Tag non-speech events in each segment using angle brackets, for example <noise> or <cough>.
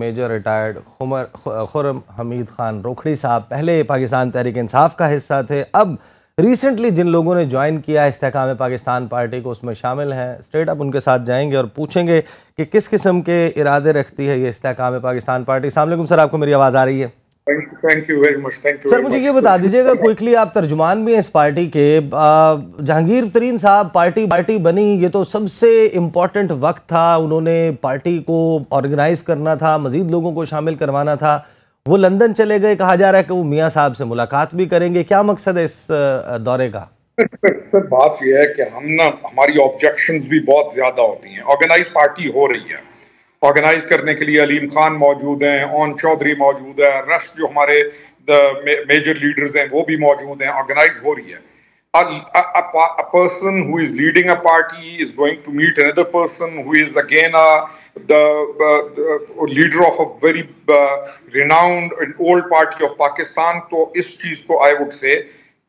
Major retired खुमर खुरम हमीद खान रोखड़ी साहब पहले पाकिस्तान तहरीक इंसाफ का हिस्सा थे अब रिसेंटली जिन लोगों ने ज्वाइन किया इस्तेकाम पाकिस्तान पार्टी को उसमें शामिल हैं स्टेट अप उनके साथ जाएंगे और पूछेंगे कि किस किस्म के इरादे रखती है ये इस्तेकाम पाकिस्तान पार्टी सामकुम सर आपको मेरी आवाज़ आ रही है thank you very much thank you sir मुझे ये बता दीजिएगा क्विकली आप तर्जुमान भी हैं इस पार्टी के जहांगीर तरीन साहब पार्टी पार्टी बनी ये तो सबसे इम्पॉर्टेंट वक्त था उन्होंने पार्टी को ऑर्गेनाइज करना था मजीद लोगों को शामिल करवाना था वो लंदन चले गए कहा जा रहा है कि वो मियाँ साहब से मुलाकात भी करेंगे क्या मकसद है इस दौरे का सर बात यह है कि हम ना हमारी ऑब्जेक्शन भी बहुत ज्यादा होती हैं ऑर्गेनाइज पार्टी हो रही है ऑर्गेनाइज करने के लिए अलीम खान मौजूद हैं ओन चौधरी मौजूद है रश जो हमारे मेजर लीडर्स हैं वो भी मौजूद हैं ऑर्गेनाइज हो रही है person who is leading a party is going to meet another person who is again leader of a very renowned old party of Pakistan तो इस चीज को आई वुड से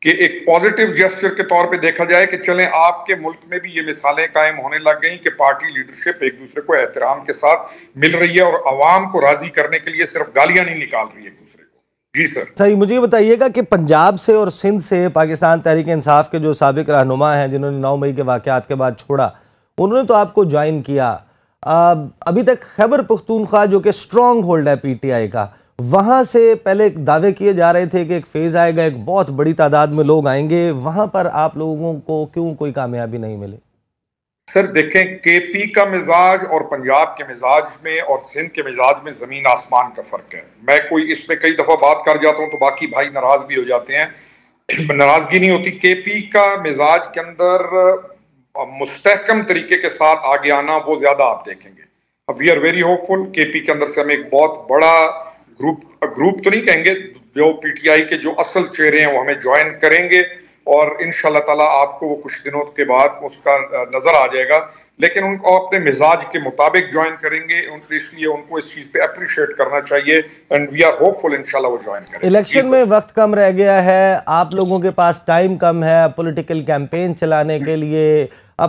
कि एक पॉजिटिव जेस्टर के तौर पे देखा जाए कि चलें आपके मुल्क में भी ये मिसालें कायम होने लग गई कि पार्टी लीडरशिप एक दूसरे को एहतराम के साथ मिल रही है और आवाम को राजी करने के लिए सिर्फ गालियां नहीं निकाल रही है एक दूसरे को जी सर सही अच्छा, मुझे बताइएगा कि पंजाब से और सिंध से पाकिस्तान तहरीक इंसाफ के जो सबक रहनुमा हैं जिन्होंने नौ मई के वाक़ात के बाद छोड़ा उन्होंने तो आपको ज्वाइन किया अभी तक खैबर पख्तूनख्वा जो कि स्ट्रॉन्ग होल्ड है पी का वहाँ से पहले दावे किए जा रहे थे कि एक फेज़ आएगा एक बहुत बड़ी तादाद में लोग आएंगे वहाँ पर आप लोगों को क्यों कोई कामयाबी नहीं मिले सर देखें केपी का मिजाज और पंजाब के मिजाज में और सिंध के मिजाज में ज़मीन आसमान का फ़र्क है मैं कोई इस पर कई दफ़ा बात कर जाता हूँ तो बाकी भाई नाराज़ भी हो जाते हैं <clears throat> नाराज़गी नहीं होती केपी का मिजाज के अंदर मुस्तकम तरीके के साथ आगे आना वो ज़्यादा आप देखेंगे we are very hopeful K P के अंदर से हमें एक बहुत बड़ा ग्रुप ग्रुप तो नहीं कहेंगे जो पीटीआई के जो असल चेहरे हैं वो हमें ज्वाइन करेंगे और इन ताला आपको वो कुछ दिनों के बाद उसका नजर आ जाएगा लेकिन उनको अपने मिजाज के मुताबिक ज्वाइन करेंगे इसलिए उनको इस चीज पे अप्रिशिएट करना चाहिए एंड वी आर होपफुल इंशाल्लाह वो ज्वाइन करेंगे इलेक्शन में वक्त कम रह गया है आप लोगों के पास टाइम कम है पॉलिटिकल कैंपेन चलाने के लिए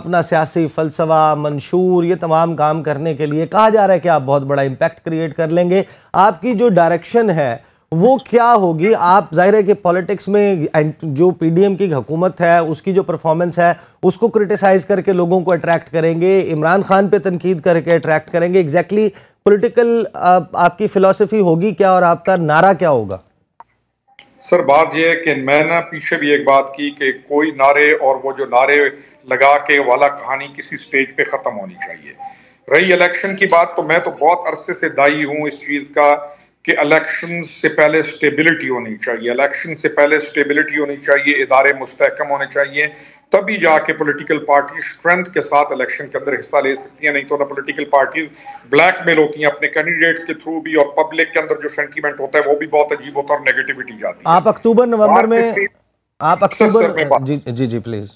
अपना सियासी फलसफा मंशूर ये तमाम काम करने के लिए कहा जा रहा है कि आप बहुत बड़ा इम्पैक्ट क्रिएट कर लेंगे आपकी जो डायरेक्शन है वो क्या होगी आप जाहिर है कि पॉलिटिक्स में जो पीडीएम की हुकूमत है उसकी जो परफॉर्मेंस है उसको क्रिटिसाइज करके लोगों को अट्रैक्ट करेंगे इमरान खान पे तनकीद करके अट्रैक्ट करेंगे एग्जैक्टली exactly पॉलिटिकल आप, आपकी फिलोसफी होगी क्या और आपका नारा क्या होगा सर बात यह है कि मैंने पीछे भी एक बात की कि कोई नारे और वो जो नारे लगा के वाला कहानी किसी स्टेज पे ख़त्म होनी चाहिए रही इलेक्शन की बात तो मैं तो बहुत अरसे से दाई हूं इस चीज़ का कि इलेक्शन से पहले स्टेबिलिटी होनी चाहिए इलेक्शन से पहले स्टेबिलिटी होनी चाहिए इदारे मुस्तकम होने चाहिए तभी जाके पॉलिटिकल पार्टी स्ट्रेंथ के साथ इलेक्शन के अंदर हिस्सा ले सकती है नहीं तो ना पॉलिटिकल पार्टीज ब्लैकमेल होती हैं अपने कैंडिडेट्स के थ्रू भी और पब्लिक के अंदर जो सेंटीमेंट होता है वो भी बहुत अजीब होता है और नेगेटिविटी जाती है आप अक्टूबर नवंबर में आप अक्टूबर जी जी please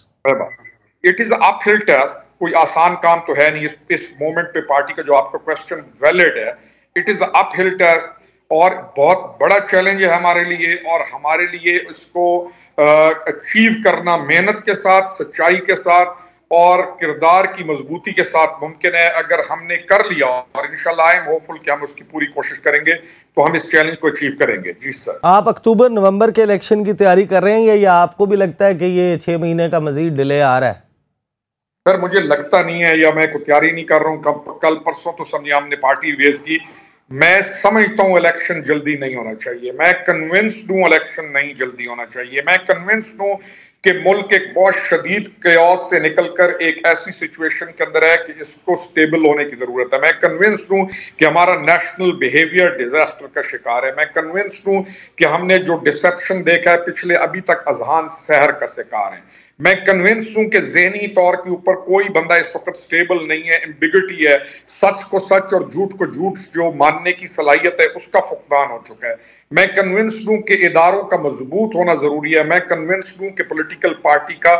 it is uphill कोई आसान काम तो है नहीं इस, मोमेंट पे पार्टी का जो आपका क्वेश्चन वैलिड है it is uphill task और बहुत बड़ा चैलेंज है हमारे लिए और हमारे लिए इसको अचीव करना मेहनत के साथ सच्चाई के साथ और किरदार की मजबूती के साथ मुमकिन है अगर हमने कर लिया और इनशाला होपफुल कि हम उसकी पूरी कोशिश करेंगे तो हम इस चैलेंज को अचीव करेंगे जी सर आप अक्टूबर नवंबर के इलेक्शन की तैयारी कर रहे हैं या आपको भी लगता है कि ये छः महीने का मजीद डिले आ रहा है सर मुझे लगता नहीं है या मैं कोई तैयारी नहीं कर रहा हूँ कल परसों तो समझिए हमने पार्टी वेज की मैं समझता हूं इलेक्शन जल्दी नहीं होना चाहिए मैं कन्विंस्ड हूं इलेक्शन नहीं जल्दी होना चाहिए मैं कन्विंस्ड हूं कि मुल्क एक बहुत शदीद क्यास से निकलकर एक ऐसी सिचुएशन के अंदर है कि इसको स्टेबल होने की ज़रूरत है मैं कन्विंस्ड हूं कि हमारा नेशनल बिहेवियर डिजास्टर का शिकार है मैं कन्विंस्ड हूं कि हमने जो डिसेप्शन देखा है पिछले अभी तक अजहान शहर का शिकार है मैं कन्विंस हूं कि जहनी तौर के ऊपर कोई बंदा इस वक्त स्टेबल नहीं है एम्बिगिटी है सच को सच और झूठ को झूठ जो मानने की सलाहियत है उसका फुकदान हो चुका है मैं कन्विंस हूं कि इदारों का मजबूत होना जरूरी है मैं कन्विंस हूं कि पॉलिटिकल पार्टी का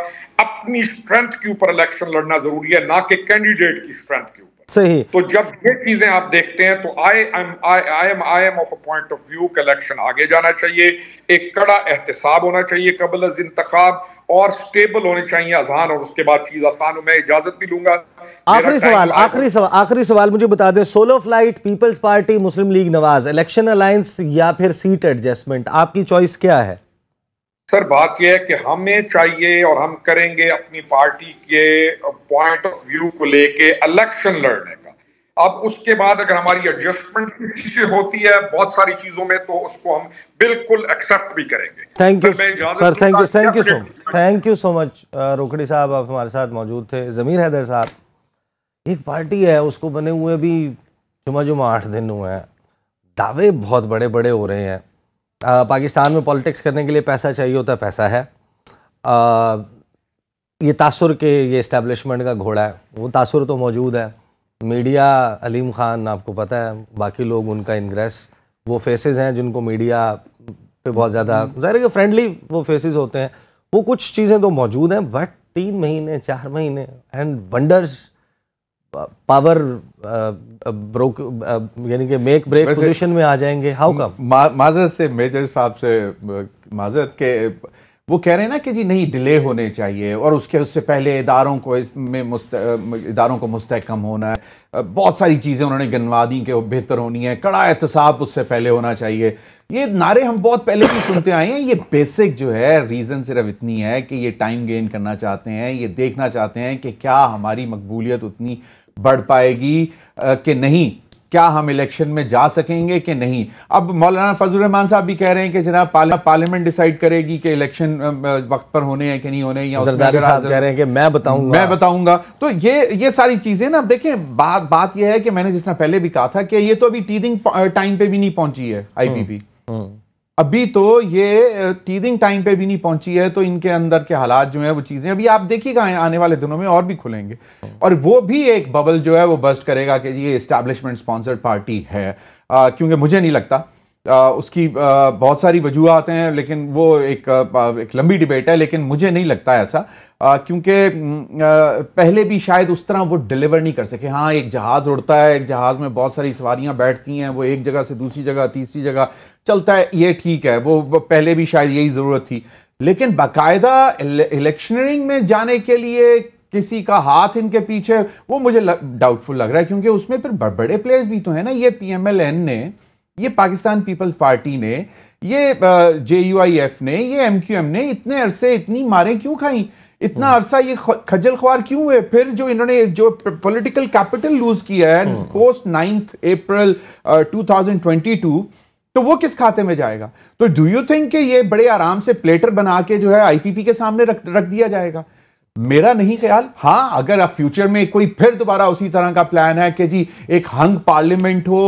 अपनी स्ट्रेंथ के ऊपर इलेक्शन लड़ना जरूरी है ना कि कैंडिडेट की स्ट्रेंथ के ऊपर सही तो जब ये चीजें आप देखते हैं तो I am I am I am of a point of view collection आगे जाना चाहिए एक कड़ा एहतसाब होना चाहिए कबल अज इंतखाब और स्टेबल होने चाहिए अजान और उसके बाद चीज आसान हो मैं इजाजत भी लूंगा आखिरी सवाल आखिरी सवाल आखिरी सवाल मुझे बता दें solo flight peoples party Muslim league Nawaz election alliance या फिर सीट एडजस्टमेंट आपकी चॉइस क्या है सर बात यह है कि हमें चाहिए और हम करेंगे अपनी पार्टी के पॉइंट ऑफ व्यू को लेके इलेक्शन लड़ने का अब उसके बाद अगर हमारी एडजस्टमेंट से होती है बहुत सारी चीजों में तो उसको हम बिल्कुल एक्सेप्ट भी करेंगे thank you sir thank you thank you so thank you so much Rokhri साहब आप हमारे साथ मौजूद थे जमीर हैदर साहब एक पार्टी है उसको बने हुए भी जुमा जुमा आठ दिन हुए हैं दावे बहुत बड़े बड़े हो रहे हैं आ, पाकिस्तान में पॉलिटिक्स करने के लिए पैसा चाहिए होता है पैसा है आ, ये तासुर के ये इस्टेब्लिशमेंट का घोड़ा है वो तासुर तो मौजूद है मीडिया अलीम ख़ान आपको पता है बाकी लोग उनका इंग्रेस वो फेसेस हैं जिनको मीडिया पे बहुत ज़्यादा ज़ाहिर है कि फ्रेंडली वो फेसेस होते हैं वो कुछ चीज़ें तो मौजूद हैं बट तीन महीने चार महीने and wonders power broke uh, uh, uh, यानी कि मेक ब्रेक पोजीशन में आ जाएंगे हाउ कम माजरत से मेजर साहब से माजरत के वो कह रहे हैं ना कि जी नहीं डिले होने चाहिए और उसके उससे पहले इदारों को इसमें इदारों को मुस्तकम होना है बहुत सारी चीज़ें उन्होंने गनवा दी कि बेहतर होनी है कड़ा एहतसाब उससे पहले होना चाहिए ये नारे हम बहुत पहले भी सुनते आए हैं ये बेसिक जो है रीज़न सिर्फ इतनी है कि ये टाइम गेन करना चाहते हैं ये देखना चाहते हैं कि क्या हमारी मकबूलियत उतनी बढ़ पाएगी कि नहीं क्या हम इलेक्शन में जा सकेंगे कि नहीं अब मौलाना फजल रहमान साहब भी कह रहे हैं कि जनाब पार्लियामेंट डिसाइड करेगी कि इलेक्शन वक्त पर होने हैं कि नहीं होने या कह रहे हैं कि मैं बताऊंगा मैं बताऊंगा तो ये ये सारी चीजें ना देखें बात बात यह है कि मैंने जिस तरह पहले भी कहा था कि ये तो अभी टीदिंग टाइम पे भी नहीं पहुंची है आईपीपी हम्म, अभी तो ये टीदिंग टाइम पे भी नहीं पहुंची है तो इनके अंदर के हालात जो है वो चीजें अभी आप देखिएगा आने वाले दिनों में और भी खुलेंगे और वो भी एक बबल जो है वो बस्ट करेगा कि ये इस्टेब्लिशमेंट स्पॉन्सर्ड पार्टी है क्योंकि मुझे नहीं लगता आ, उसकी आ, बहुत सारी वजूहत हैं लेकिन वो एक आ, एक लंबी डिबेट है लेकिन मुझे नहीं लगता ऐसा क्योंकि पहले भी शायद उस तरह वो डिलीवर नहीं कर सके हाँ एक जहाज़ उड़ता है एक जहाज़ में बहुत सारी सवारियाँ बैठती हैं वो एक जगह से दूसरी जगह तीसरी जगह चलता है ये ठीक है वो पहले भी शायद यही ज़रूरत थी लेकिन बाकायदा इलेक्शनरिंग में जाने के लिए किसी का हाथ इनके पीछे वो मुझे डाउटफुल लग रहा है क्योंकि उसमें फिर बड़े प्लेयर्स भी तो हैं ना ये पीएमएलएन ने ये पाकिस्तान पीपल्स पार्टी ने ये जे यू आई एफ ने ये एम क्यू एम ने इतने अरसे इतनी मारें क्यों खाई इतना हम्म। अरसा ये खजल ख्वार क्यों हुए फिर जो इन्होंने जो पॉलिटिकल कैपिटल लूज किया है post ninth April two thousand twenty two तो वो किस खाते में जाएगा तो डू यू थिंक कि ये बड़े आराम से प्लेटर बना के जो है आईपीपी के सामने रख रख दिया जाएगा मेरा नहीं ख्याल हाँ अगर आप फ्यूचर में कोई फिर दोबारा उसी तरह का प्लान है कि जी एक हंग पार्लियामेंट हो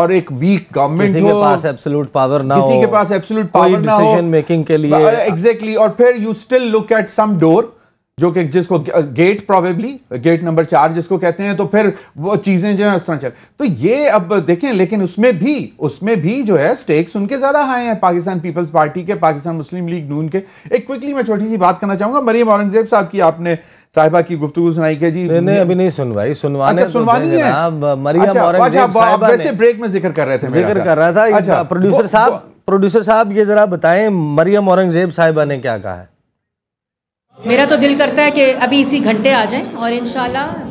और एक वीक गवर्नमेंट हो पास एब्सोल्यूट पावर ना किसी के पास एब्सोल्यूट पावर ना हो डिसीजन मेकिंग के लिए एग्जैक्टली exactly, और फिर you still look at some door जो कि जिसको गेट प्रोबेबली गेट नंबर चार जिसको कहते हैं तो फिर वो चीजें जो है तो ये अब देखें लेकिन उसमें भी उसमें भी जो है स्टेक्स उनके ज्यादा हाई हैं पाकिस्तान पीपल्स पार्टी के पाकिस्तान मुस्लिम लीग नून के एक क्विकली मैं छोटी सी बात करना चाहूंगा मरियम औरंगजेब साहब की आपने साहिबा की गुफ्तु सुनाई के जी मैंने अभी नहीं सुनवाई सुनवाने अच्छा, तो सुनवानी तो है मरियम अच्छा, औरंगजेब अच्छा, आप वैसे ब्रेक में जिक्र कर रहे थे जिक्र कर रहा था अच्छा, प्रोड्यूसर साहब प्रोड्यूसर साहब ये जरा बताएं मरियम औरंगजेब साहिबा ने क्या कहा है मेरा तो दिल करता है कि अभी इसी घंटे आ जाएं और इन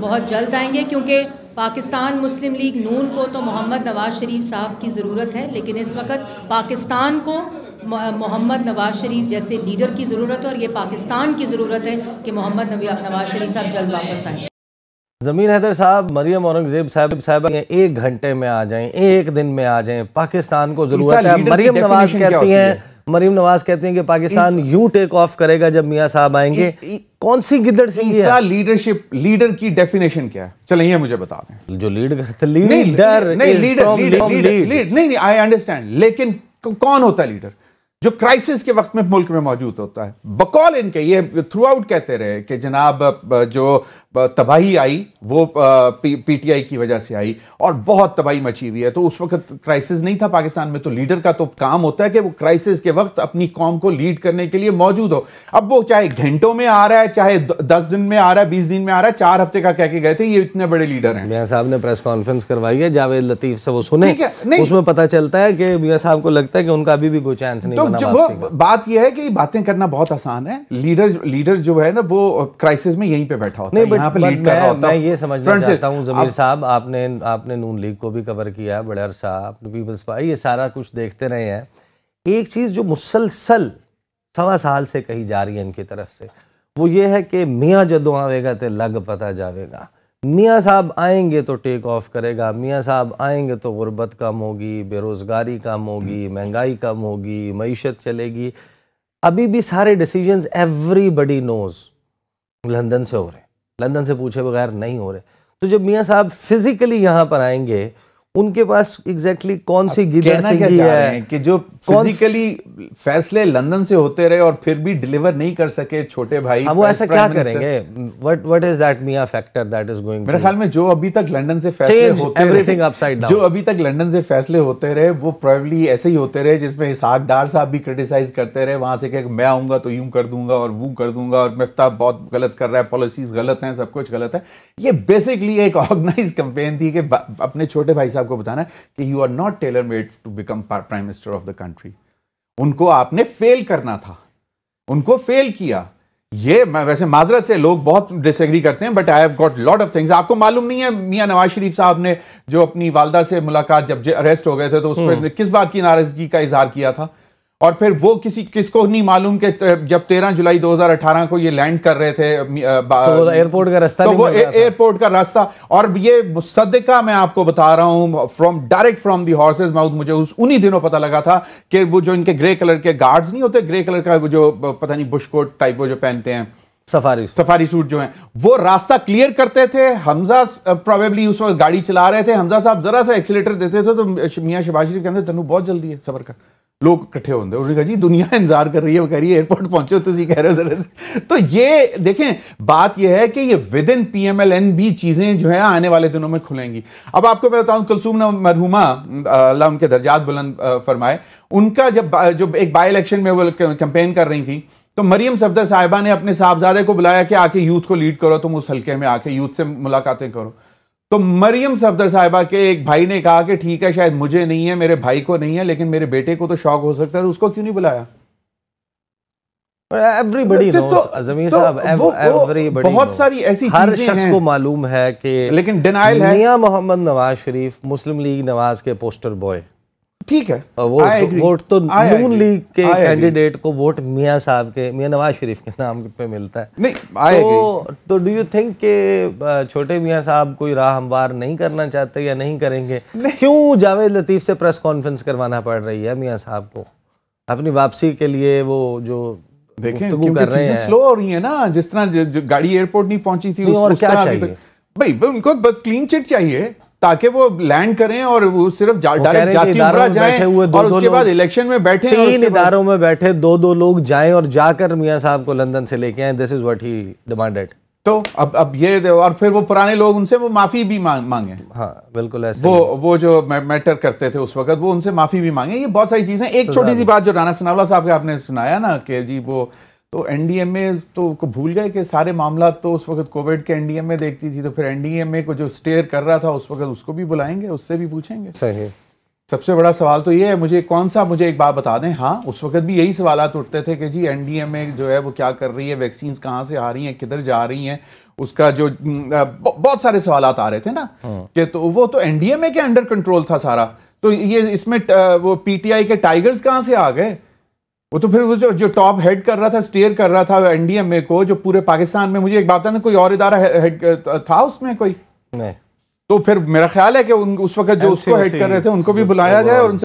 बहुत जल्द आएंगे क्योंकि पाकिस्तान मुस्लिम लीग नून को तो मोहम्मद नवाज शरीफ साहब की ज़रूरत है लेकिन इस वक्त पाकिस्तान को मोहम्मद नवाज शरीफ जैसे लीडर की ज़रूरत है और ये पाकिस्तान की ज़रूरत है कि मोहम्मद नवाज शरीफ साहब जल्द वापस आएँ जमीन हैदर साहब मरियम औरंगजेब साहब साहब एक घंटे में आ जाएं एक दिन में आ जाएं पाकिस्तान को ज़रूरत है मरियम नवाज कहती हैं मरीम नवाज कहते हैं कि पाकिस्तान यू टेक ऑफ करेगा जब मियाँ साहब आएंगे इ, इ, कौन सी गिदड़ सी है लीडरशिप लीडर की डेफिनेशन क्या है चलें ये मुझे बता दें जो लीड करते <laughs> लीडर नहीं लीडर नहीं आई अंडरस्टैंड लेकिन कौन होता है लीडर जो क्राइसिस के वक्त में मुल्क में मौजूद होता है बकौल इनके ये थ्रू आउट कहते रहे कि जनाब जो तबाही आई वो पीटीआई की वजह से आई और बहुत तबाही मची हुई है तो उस वक्त क्राइसिस नहीं था पाकिस्तान में तो लीडर का तो काम होता है कि वो क्राइसिस के वक्त अपनी कौम को लीड करने के लिए मौजूद हो अब वो चाहे घंटों में आ रहा है चाहे दस दिन में आ रहा है बीस दिन में आ रहा है चार हफ्ते का कह के गए थे ये इतने बड़े लीडर हैं मियाँ साहब ने प्रेस कॉन्फ्रेंस करवाई है जावेद लतीफ से वो सुने उसमें पता चलता है कि मियाँ साहब को लगता है कि उनका अभी भी कोई चांस नहीं तो वो बात यह है कि बातें करना बहुत आसान है लीडर लीडर जो है ना वो क्राइसिस में यहीं पर बैठा होता है यहाँ पे लीड कर रहा होता मैं ये समझना चाहता हूँ जमीर साहब आपने आपने नून लीग को भी कवर किया है बड़े अरसा आपने पीपल्स पार्टी ये सारा कुछ देखते रहे हैं एक चीज़ जो मुसलसल सवा साल से कही जा रही है इनकी तरफ से वो ये है कि मियाँ जदों आवेगा तो लग पता जाएगा मियाँ साहब आएंगे तो टेक ऑफ करेगा मियाँ साहब आएंगे तो गुर्बत कम होगी बेरोज़गारी कम होगी महंगाई कम होगी मीशत चलेगी अभी भी सारे डिसीजंस एवरीबडी नोज लंदन से हो रहे हैं लंदन से पूछे बगैर नहीं हो रहे तो जब मियाँ साहब फिज़िकली यहाँ पर आएंगे उनके पास एग्जैक्टली exactly कौन सी गिदर है कि जो फिजिकली फैसले लंदन से होते रहे और फिर भी डिलीवर नहीं कर सके छोटे भाई हाँ, वो ऐसा क्या करेंगे what what is that Mian factor that is going मेरे ख्याल में जो अभी तक लंदन से फैसले होते एवरीथिंग अपसाइड डाउन जो अभी तक लंदन से फैसले होते रहे वो प्रोबेबली ऐसे ही होते रहे जिसमें इसहाक डार साहब भी क्रिटिसाइज करते रहे वहां से कि मैं आऊंगा तो यूं कर दूंगा और वो कर दूंगा और मिफ्ता बहुत गलत कर रहा है पॉलिसीज गलत हैं सब कुछ गलत है ये बेसिकली एक ऑर्गेनाइज कंपेन थी कि अपने छोटे भाई साहब आपको बताना है कि you are not tailor made to become prime minister of the country उनको आपने फेल करना था उनको फेल किया ये वैसे माजरत से लोग बहुत डिसएग्री करते हैं but I have got lot of things आपको मालूम नहीं है मियां नवाज शरीफ साहब ने जो अपनी वालदा से मुलाकात जब अरेस्ट हो गए थे तो उस पर हम्म। किस बात की नाराजगी का इजहार किया था और फिर वो किसी किसको नहीं मालूम कि जब 13 जुलाई 2018 को ये लैंड कर रहे थे तो एयरपोर्ट का रास्ता तो वो एयरपोर्ट का रास्ता तो और ये मुसदका मैं आपको बता रहा हूँ from direct from the horse's mouth मुझे उस उन्हीं दिनों पता लगा था कि वो जो इनके ग्रे कलर के गार्ड्स नहीं होते ग्रे कलर का वो जो पता नहीं बुशकोट टाइप वो जो पहनते हैं सफारी सफारी सूट जो है वो रास्ता क्लियर करते थे हमजा प्रोबेबली उस वक्त गाड़ी चला रहे थे हमजा साहब जरा सा एक्सीटर देते थे तो मियाँ शबाज शरीफ कहते तेन बहुत जल्दी है सफर का लोग इकट्ठे होंगे उन्होंने कहा जी दुनिया <laughs> इंतजार कर रही है वो कह रही है एयरपोर्ट पहुंचो तो कह रहे हो तो ये देखें बात ये है कि ये within P M L N भी चीज़ें जो है आने वाले दिनों में खुलेंगी अब आपको मैं बताऊं कुलसूम मरहुमा अल्लाह उनके दर्जात बुलंद फरमाए उनका जब जो एक बाई इलेक्शन में वो कैंपेन कर रही थी तो मरियम सफदर साहिबा ने अपने साहबजादे को बुलाया कि आके यूथ को लीड करो तुम उस हल्के में आके यूथ से मुलाकातें करो तो मरियम सफदर साहिबा के एक भाई ने कहा कि ठीक है शायद मुझे नहीं है मेरे भाई को नहीं है लेकिन मेरे बेटे को तो शौक हो सकता है तो उसको क्यों नहीं बुलाया एवरीबडी तो, तो, तो बहुत सारी ऐसी हर शख्स को मालूम है कि लेकिन डिनाइल है मियां मोहम्मद नवाज शरीफ मुस्लिम लीग नवाज के पोस्टर बॉय ठीक है वोट वोट तो नून लीग के कैंडिडेट को वोट मियाँ साहब के मियाँ नवाज शरीफ के नाम पे मिलता है नहीं I तो तो डू यू थिंक के छोटे मियाँ साहब कोई राह हमवार नहीं करना चाहते या नहीं करेंगे नहीं। क्यों जावेद लतीफ़ से प्रेस कॉन्फ्रेंस करवाना पड़ रही है मियाँ साहब को अपनी वापसी के लिए वो जो देखें स्लो हो रही है ना जिस तरह गाड़ी एयरपोर्ट नहीं पहुंची थी उस, और क्या भाई उनको क्लीन चिट चाहिए ताकि वो लैंड करें और वो सिर्फ डायरेक्ट जाति उमरा जाए और उसके बाद इलेक्शन में बैठे तीन इधारों में बैठे दो दो लोग जाएं और जाकर मियाँ साहब को लंदन से लेके आए this is what he demanded तो अब अब ये और फिर वो पुराने लोग उनसे वो माफी भी मांग, मांगे हाँ बिल्कुल ऐसे वो वो जो मैटर करते थे उस वक्त वो उनसे माफी भी मांगे ये बहुत सारी चीजें एक छोटी सी बात जो राणा सनावला साहब के आपने सुनाया ना कि जी वो तो एन तो को भूल गए कि सारे मामला तो उस वक्त कोविड के एन देखती थी तो फिर एन को जो स्टेयर कर रहा था उस वक्त उसको भी बुलाएंगे उससे भी पूछेंगे सही सबसे बड़ा सवाल तो ये है मुझे कौन सा मुझे एक बात बता दें हाँ उस वक्त भी यही सवाल उठते थे कि जी एन जो है वो क्या कर रही है वैक्सीन कहाँ से आ रही हैं किधर जा रही हैं उसका जो बहुत सारे सवाल आ रहे थे ना हाँ। कि तो वो तो एनडीएमए के अंडर कंट्रोल था सारा तो ये इसमें वो पीटीआई के टाइगर्स कहाँ से आ गए वो तो फिर वो जो जो टॉप हेड कर रहा था स्टेयर कर रहा था एनडीएमए को जो पूरे पाकिस्तान में मुझे एक बात ना कोई और इदारा हेड था उसमें कोई नहीं तो फिर मेरा ख्याल है कि उन उस वक्त जो उसको हेड कर रहे थे उनको भी बुलाया जाए और उनसे